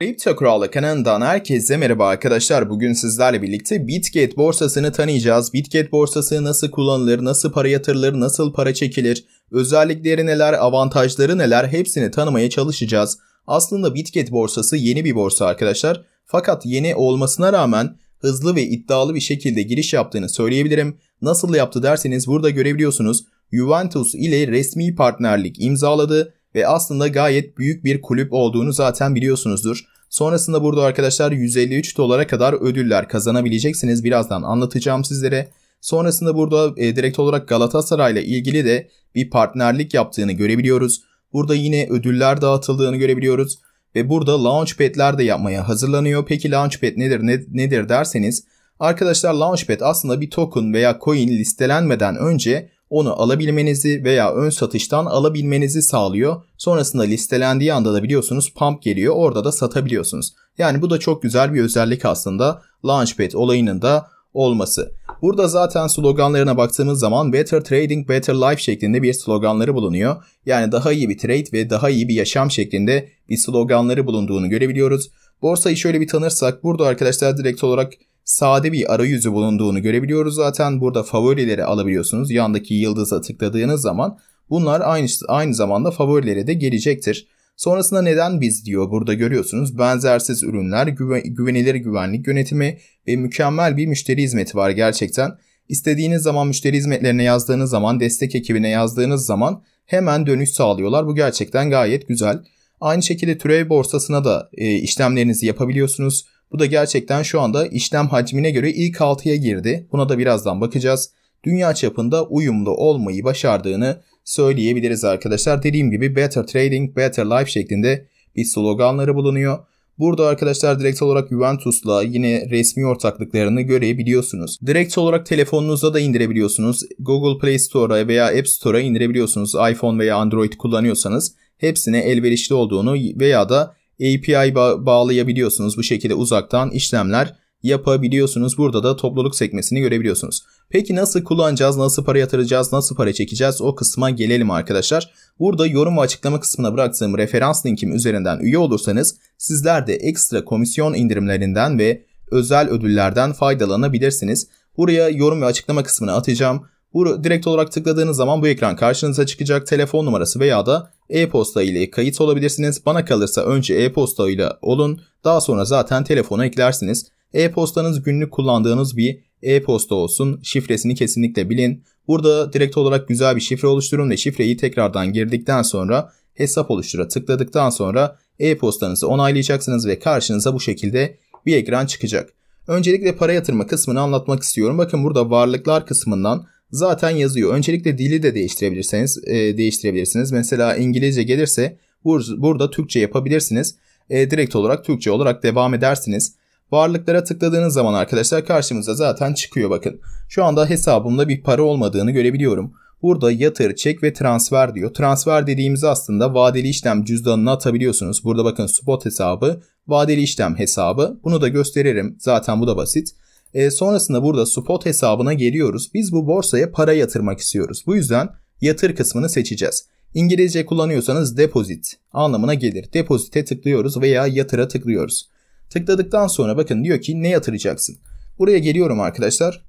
Kripto Kural'la kanalından herkese merhaba arkadaşlar. Bugün sizlerle birlikte Bitget borsasını tanıyacağız. Bitget borsası nasıl kullanılır, nasıl para yatırılır, nasıl para çekilir, özellikleri neler, avantajları neler hepsini tanımaya çalışacağız. Aslında Bitget borsası yeni bir borsa arkadaşlar. Fakat yeni olmasına rağmen hızlı ve iddialı bir şekilde giriş yaptığını söyleyebilirim. Nasıl yaptı derseniz burada görebiliyorsunuz. Juventus ile resmi partnerlik imzaladı ve aslında gayet büyük bir kulüp olduğunu zaten biliyorsunuzdur. Sonrasında burada arkadaşlar 153 dolara kadar ödüller kazanabileceksiniz. Birazdan anlatacağım sizlere. Sonrasında burada e, direkt olarak Galatasaray ile ilgili de bir partnerlik yaptığını görebiliyoruz. Burada yine ödüller dağıtıldığını görebiliyoruz. Ve burada launchpad'ler de yapmaya hazırlanıyor. Peki launchpad nedir ne, nedir derseniz. Arkadaşlar launchpad aslında bir token veya coin listelenmeden önce onu alabilmenizi veya ön satıştan alabilmenizi sağlıyor. Sonrasında listelendiği anda da biliyorsunuz pump geliyor orada da satabiliyorsunuz. Yani bu da çok güzel bir özellik aslında Launchpad olayının da olması. Burada zaten sloganlarına baktığımız zaman Better Trading Better Life şeklinde bir sloganları bulunuyor. Yani daha iyi bir trade ve daha iyi bir yaşam şeklinde bir sloganları bulunduğunu görebiliyoruz. Borsayı şöyle bir tanırsak burada arkadaşlar direkt olarak sade bir arayüzü bulunduğunu görebiliyoruz zaten. Burada favorileri alabiliyorsunuz. Yandaki yıldıza tıkladığınız zaman bunlar aynı, aynı zamanda favorilere de gelecektir. Sonrasında neden biz diyor burada görüyorsunuz. Benzersiz ürünler, güvenilir güvenlik yönetimi ve mükemmel bir müşteri hizmeti var gerçekten. İstediğiniz zaman müşteri hizmetlerine yazdığınız zaman, destek ekibine yazdığınız zaman hemen dönüş sağlıyorlar. Bu gerçekten gayet güzel. Aynı şekilde türev borsasına da e, işlemlerinizi yapabiliyorsunuz. Bu da gerçekten şu anda işlem hacmine göre ilk 6'ya girdi. Buna da birazdan bakacağız. Dünya çapında uyumlu olmayı başardığını söyleyebiliriz arkadaşlar. Dediğim gibi Better Trading, Better Life şeklinde bir sloganları bulunuyor. Burada arkadaşlar direkt olarak Juventus'la yine resmi ortaklıklarını görebiliyorsunuz. Direkt olarak telefonunuza da indirebiliyorsunuz. Google Play Store'a veya App Store'a indirebiliyorsunuz. iPhone veya Android kullanıyorsanız hepsine elverişli olduğunu veya da API bağlayabiliyorsunuz. Bu şekilde uzaktan işlemler yapabiliyorsunuz. Burada da topluluk sekmesini görebiliyorsunuz. Peki nasıl kullanacağız, nasıl para yatıracağız, nasıl para çekeceğiz o kısma gelelim arkadaşlar. Burada yorum ve açıklama kısmına bıraktığım referans linkim üzerinden üye olursanız sizler de ekstra komisyon indirimlerinden ve özel ödüllerden faydalanabilirsiniz. Buraya yorum ve açıklama kısmına atacağım. Bu direkt olarak tıkladığınız zaman bu ekran karşınıza çıkacak telefon numarası veya da e-posta ile kayıt olabilirsiniz. Bana kalırsa önce e-posta ile olun daha sonra zaten telefona eklersiniz. E-postanız günlük kullandığınız bir e-posta olsun. Şifresini kesinlikle bilin. Burada direkt olarak güzel bir şifre oluşturun ve şifreyi tekrardan girdikten sonra hesap oluştura tıkladıktan sonra e-postanızı onaylayacaksınız ve karşınıza bu şekilde bir ekran çıkacak. Öncelikle para yatırma kısmını anlatmak istiyorum. Bakın burada varlıklar kısmından zaten yazıyor. Öncelikle dili de değiştirebilirseniz e, değiştirebilirsiniz. Mesela İngilizce gelirse bur burada Türkçe yapabilirsiniz. E, direkt olarak Türkçe olarak devam edersiniz. Varlıklara tıkladığınız zaman arkadaşlar karşımıza zaten çıkıyor bakın. Şu anda hesabımda bir para olmadığını görebiliyorum. Burada yatır, çek ve transfer diyor. Transfer dediğimiz aslında vadeli işlem cüzdanına atabiliyorsunuz. Burada bakın spot hesabı, vadeli işlem hesabı. Bunu da gösteririm. Zaten bu da basit. E, sonrasında burada spot hesabına geliyoruz. Biz bu borsaya para yatırmak istiyoruz. Bu yüzden yatır kısmını seçeceğiz. İngilizce kullanıyorsanız deposit anlamına gelir. Depozite tıklıyoruz veya yatıra tıklıyoruz. Tıkladıktan sonra bakın diyor ki ne yatıracaksın? Buraya geliyorum arkadaşlar.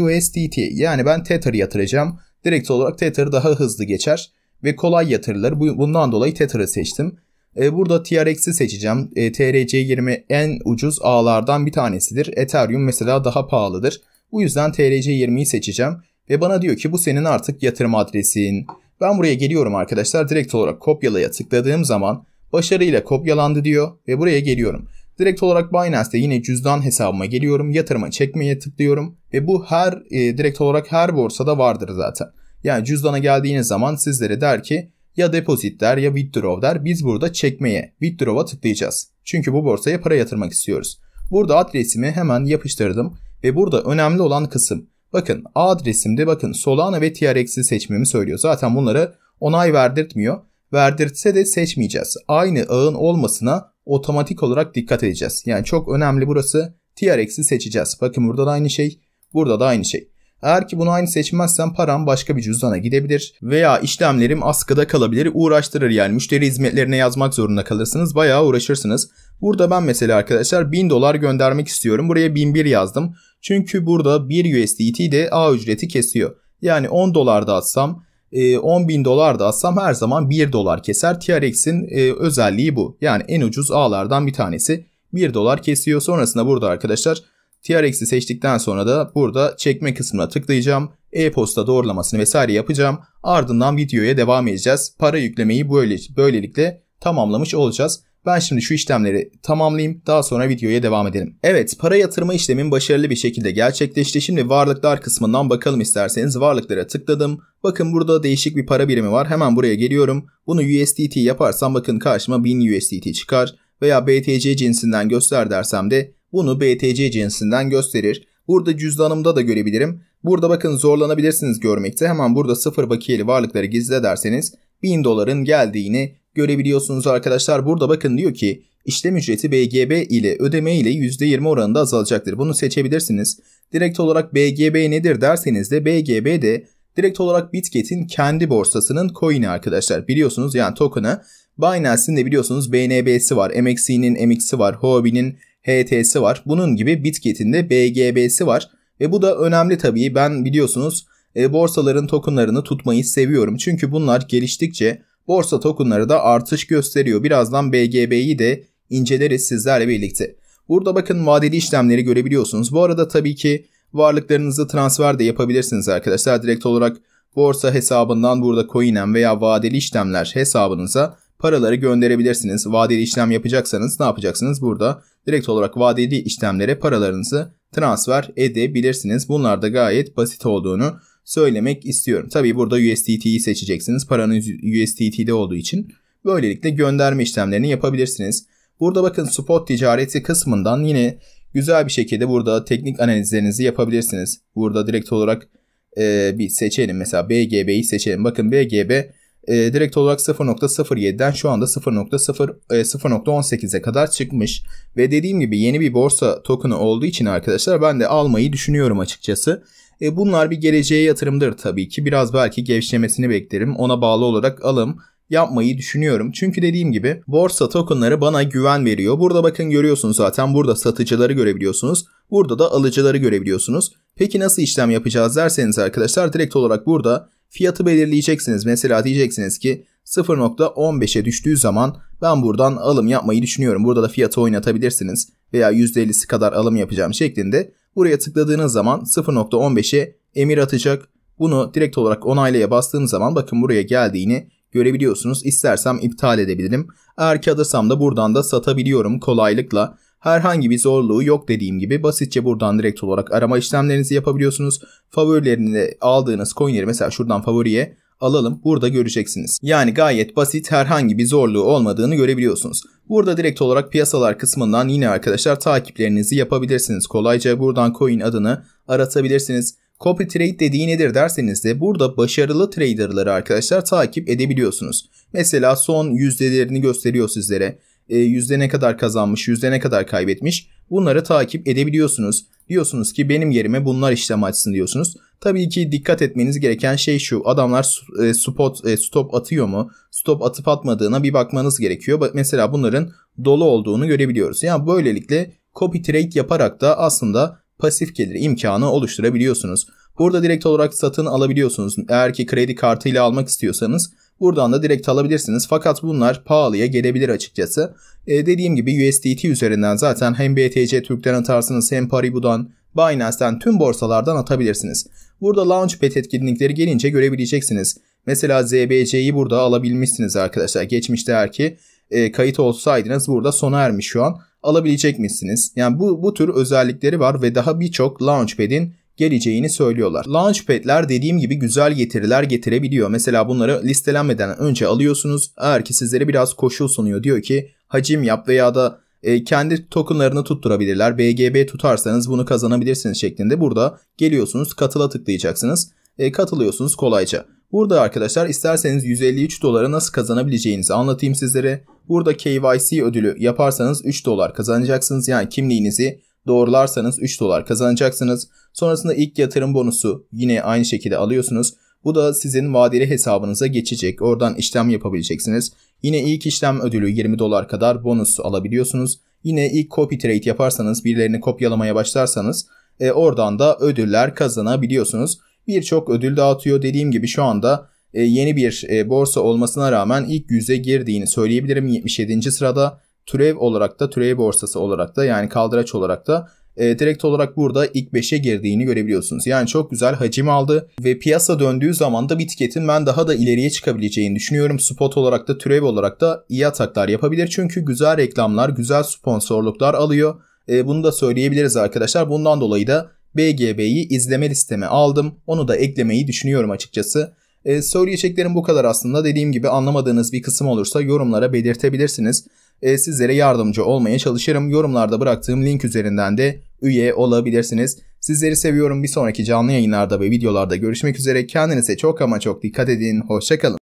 USDT yani ben Tether yatıracağım. Direkt olarak Tether daha hızlı geçer ve kolay yatırılır. Bundan dolayı Tether'ı seçtim. E, burada TRX'i seçeceğim. E, TRC20 en ucuz ağlardan bir tanesidir. Ethereum mesela daha pahalıdır. Bu yüzden TRC20'yi seçeceğim. Ve bana diyor ki bu senin artık yatırım adresin. Ben buraya geliyorum arkadaşlar. Direkt olarak kopyalaya tıkladığım zaman başarıyla kopyalandı diyor ve buraya geliyorum. Direkt olarak Binance'de yine cüzdan hesabıma geliyorum. Yatırıma çekmeye tıklıyorum ve bu her e, direkt olarak her borsada vardır zaten. Yani cüzdana geldiğiniz zaman sizlere der ki ya deposit der ya withdraw der. Biz burada çekmeye, withdraw'a tıklayacağız. Çünkü bu borsaya para yatırmak istiyoruz. Burada adresimi hemen yapıştırdım ve burada önemli olan kısım. Bakın A adresimde bakın Solana ve TRX'i seçmemi söylüyor. Zaten bunları onay verdirtmiyor. Verdirtse de seçmeyeceğiz. Aynı ağın olmasına otomatik olarak dikkat edeceğiz. Yani çok önemli burası. TRX'i seçeceğiz. Bakın burada da aynı şey. Burada da aynı şey. Eğer ki bunu aynı seçmezsem param başka bir cüzdana gidebilir veya işlemlerim askıda kalabilir uğraştırır yani müşteri hizmetlerine yazmak zorunda kalırsınız bayağı uğraşırsınız. Burada ben mesela arkadaşlar 1000 dolar göndermek istiyorum buraya 1001 yazdım çünkü burada 1 USDT de A ücreti kesiyor. Yani 10 dolar da atsam 10 e, bin dolar da atsam her zaman 1 dolar keser. TRX'in e, özelliği bu. Yani en ucuz ağlardan bir tanesi 1 dolar kesiyor. Sonrasında burada arkadaşlar TRX'i seçtikten sonra da burada çekme kısmına tıklayacağım. E-posta doğrulamasını vesaire yapacağım. Ardından videoya devam edeceğiz. Para yüklemeyi böyle, böylelikle tamamlamış olacağız. Ben şimdi şu işlemleri tamamlayayım. Daha sonra videoya devam edelim. Evet para yatırma işlemin başarılı bir şekilde gerçekleşti. Şimdi varlıklar kısmından bakalım isterseniz. Varlıklara tıkladım. Bakın burada değişik bir para birimi var. Hemen buraya geliyorum. Bunu USDT yaparsam bakın karşıma 1000 USDT çıkar. Veya BTC cinsinden göster dersem de bunu BTC cinsinden gösterir. Burada cüzdanımda da görebilirim. Burada bakın zorlanabilirsiniz görmekte. Hemen burada sıfır bakiyeli varlıkları gizle derseniz 1000 doların geldiğini görebiliyorsunuz arkadaşlar. Burada bakın diyor ki işlem ücreti BGB ile ödeme ile %20 oranında azalacaktır. Bunu seçebilirsiniz. Direkt olarak BGB nedir derseniz de BGB de direkt olarak Bitget'in kendi borsasının coin'i arkadaşlar. Biliyorsunuz yani token'ı. Binance'in de biliyorsunuz BNB'si var, MXC'nin MX'i var, Huobi'nin HT'si var. Bunun gibi Bitkit'in de BGB'si var. Ve bu da önemli tabii. Ben biliyorsunuz e, borsaların tokenlarını tutmayı seviyorum. Çünkü bunlar geliştikçe borsa tokenları da artış gösteriyor. Birazdan BGB'yi de inceleriz sizlerle birlikte. Burada bakın vadeli işlemleri görebiliyorsunuz. Bu arada tabii ki varlıklarınızı transfer de yapabilirsiniz arkadaşlar. Direkt olarak borsa hesabından burada CoinM veya vadeli işlemler hesabınıza paraları gönderebilirsiniz. Vadeli işlem yapacaksanız ne yapacaksınız burada? Direkt olarak vadeli işlemlere paralarınızı transfer edebilirsiniz. Bunlar da gayet basit olduğunu söylemek istiyorum. Tabi burada USDT'yi seçeceksiniz. Paranız USDT'de olduğu için. Böylelikle gönderme işlemlerini yapabilirsiniz. Burada bakın spot ticareti kısmından yine güzel bir şekilde burada teknik analizlerinizi yapabilirsiniz. Burada direkt olarak e, bir seçelim. Mesela BGB'yi seçelim. Bakın BGB e, direkt olarak 0.07'den şu anda 0.18'e kadar çıkmış. Ve dediğim gibi yeni bir borsa tokenı olduğu için arkadaşlar ben de almayı düşünüyorum açıkçası. E, bunlar bir geleceğe yatırımdır tabii ki. Biraz belki gevşemesini beklerim. Ona bağlı olarak alım yapmayı düşünüyorum. Çünkü dediğim gibi borsa tokenları bana güven veriyor. Burada bakın görüyorsunuz zaten burada satıcıları görebiliyorsunuz. Burada da alıcıları görebiliyorsunuz. Peki nasıl işlem yapacağız derseniz arkadaşlar direkt olarak burada fiyatı belirleyeceksiniz. Mesela diyeceksiniz ki 0.15'e düştüğü zaman ben buradan alım yapmayı düşünüyorum. Burada da fiyatı oynatabilirsiniz veya %50'si kadar alım yapacağım şeklinde. Buraya tıkladığınız zaman 0.15'e emir atacak. Bunu direkt olarak onaylaya bastığım zaman bakın buraya geldiğini görebiliyorsunuz. İstersem iptal edebilirim. Eğer ki alırsam da buradan da satabiliyorum kolaylıkla. Herhangi bir zorluğu yok dediğim gibi basitçe buradan direkt olarak arama işlemlerinizi yapabiliyorsunuz. favorilerinde aldığınız coinleri mesela şuradan favoriye alalım burada göreceksiniz. Yani gayet basit herhangi bir zorluğu olmadığını görebiliyorsunuz. Burada direkt olarak piyasalar kısmından yine arkadaşlar takiplerinizi yapabilirsiniz. Kolayca buradan coin adını aratabilirsiniz. Copy trade dediği nedir derseniz de burada başarılı traderları arkadaşlar takip edebiliyorsunuz. Mesela son yüzdelerini gösteriyor sizlere. E, yüzde ne kadar kazanmış, yüzde ne kadar kaybetmiş bunları takip edebiliyorsunuz. Diyorsunuz ki benim yerime bunlar işlem açsın diyorsunuz. Tabii ki dikkat etmeniz gereken şey şu adamlar e, spot e, stop atıyor mu? Stop atıp atmadığına bir bakmanız gerekiyor. Mesela bunların dolu olduğunu görebiliyoruz. Yani böylelikle copy trade yaparak da aslında pasif gelir imkanı oluşturabiliyorsunuz. Burada direkt olarak satın alabiliyorsunuz. Eğer ki kredi kartıyla almak istiyorsanız Buradan da direkt alabilirsiniz. Fakat bunlar pahalıya gelebilir açıkçası. E, dediğim gibi USDT üzerinden zaten hem BTC Türk'ten atarsınız hem Paribu'dan Binance'ten tüm borsalardan atabilirsiniz. Burada Launchpad etkinlikleri gelince görebileceksiniz. Mesela ZBC'yi burada alabilmişsiniz arkadaşlar. Geçmişte eğer ki e, kayıt olsaydınız burada sona ermiş şu an. Alabilecek misiniz? Yani bu, bu tür özellikleri var ve daha birçok Launchpad'in geleceğini söylüyorlar. Launchpad'ler dediğim gibi güzel getiriler getirebiliyor. Mesela bunları listelenmeden önce alıyorsunuz. Eğer ki sizlere biraz koşul sunuyor diyor ki hacim yap veya da e, kendi tokenlarını tutturabilirler. BGB tutarsanız bunu kazanabilirsiniz şeklinde. Burada geliyorsunuz katıla tıklayacaksınız. E, katılıyorsunuz kolayca. Burada arkadaşlar isterseniz 153 dolara nasıl kazanabileceğinizi anlatayım sizlere. Burada KYC ödülü yaparsanız 3 dolar kazanacaksınız. Yani kimliğinizi doğrularsanız 3 dolar kazanacaksınız. Sonrasında ilk yatırım bonusu yine aynı şekilde alıyorsunuz. Bu da sizin vadeli hesabınıza geçecek. Oradan işlem yapabileceksiniz. Yine ilk işlem ödülü 20 dolar kadar bonus alabiliyorsunuz. Yine ilk copy trade yaparsanız birilerini kopyalamaya başlarsanız e, oradan da ödüller kazanabiliyorsunuz. Birçok ödül dağıtıyor. Dediğim gibi şu anda e, yeni bir e, borsa olmasına rağmen ilk yüze girdiğini söyleyebilirim. 77. sırada türev olarak da türev borsası olarak da yani kaldıraç olarak da e, direkt olarak burada ilk 5'e girdiğini görebiliyorsunuz. Yani çok güzel hacim aldı ve piyasa döndüğü zaman da Bitket'in ben daha da ileriye çıkabileceğini düşünüyorum. Spot olarak da türev olarak da iyi ataklar yapabilir. Çünkü güzel reklamlar, güzel sponsorluklar alıyor. E, bunu da söyleyebiliriz arkadaşlar. Bundan dolayı da BGB'yi izleme listeme aldım. Onu da eklemeyi düşünüyorum açıkçası. E, söyleyeceklerim bu kadar aslında. Dediğim gibi anlamadığınız bir kısım olursa yorumlara belirtebilirsiniz e, sizlere yardımcı olmaya çalışırım. Yorumlarda bıraktığım link üzerinden de üye olabilirsiniz. Sizleri seviyorum. Bir sonraki canlı yayınlarda ve videolarda görüşmek üzere. Kendinize çok ama çok dikkat edin. Hoşçakalın.